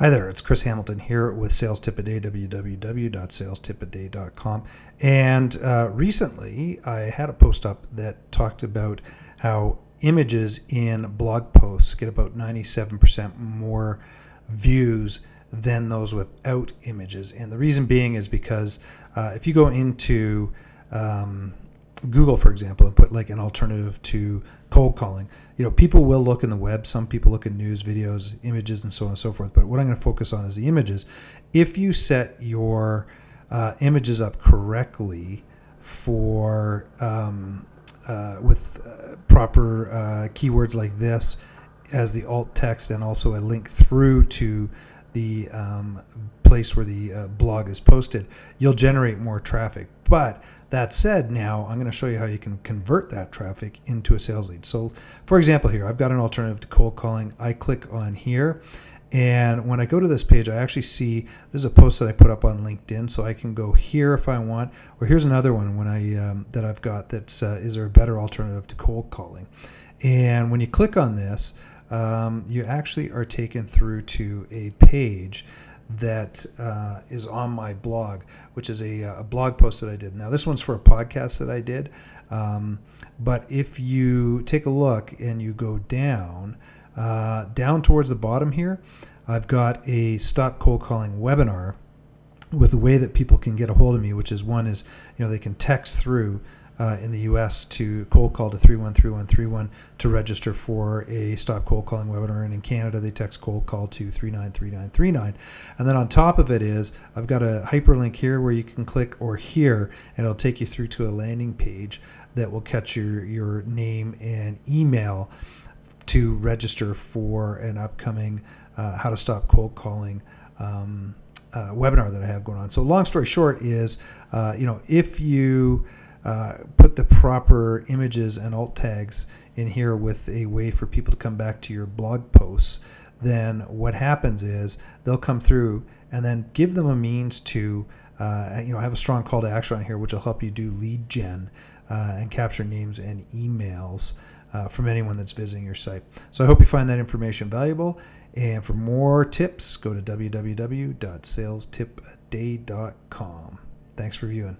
Hi there, it's Chris Hamilton here with Sales Tip a Day, www.salestipaday.com. And uh, recently I had a post up that talked about how images in blog posts get about 97% more views than those without images. And the reason being is because uh, if you go into um, Google, for example, and put like an alternative to cold calling. You know, people will look in the web. Some people look at news, videos, images, and so on and so forth. But what I'm going to focus on is the images. If you set your uh, images up correctly for um, uh, with uh, proper uh, keywords like this as the alt text and also a link through to the um, place where the uh, blog is posted, you'll generate more traffic. But that said, now I'm going to show you how you can convert that traffic into a sales lead. So, for example, here I've got an alternative to cold calling. I click on here, and when I go to this page, I actually see there's a post that I put up on LinkedIn, so I can go here if I want, or here's another one when I um, that I've got that's uh, is there a better alternative to cold calling? And when you click on this, um, you actually are taken through to a page that uh, is on my blog, which is a, uh, a, blog post that I did. Now, this one's for a podcast that I did. Um, but if you take a look and you go down, uh, down towards the bottom here, I've got a stop cold calling webinar with a way that people can get a hold of me, which is one is, you know, they can text through uh, in the U.S. to cold call to 313131 to register for a stop cold calling webinar. And in Canada, they text cold call to 393939. And then on top of it is I've got a hyperlink here where you can click or here, and it'll take you through to a landing page that will catch your, your name and email to register for an upcoming uh, how to stop cold calling um, uh, webinar that I have going on. So long story short is, uh, you know, if you uh, put the proper images and alt tags in here with a way for people to come back to your blog posts, then what happens is they'll come through and then give them a means to, uh, you know, have a strong call to action on here, which will help you do lead gen uh, and capture names and emails uh, from anyone that's visiting your site. So I hope you find that information valuable. And for more tips, go to www.salestipday.com. Thanks for viewing.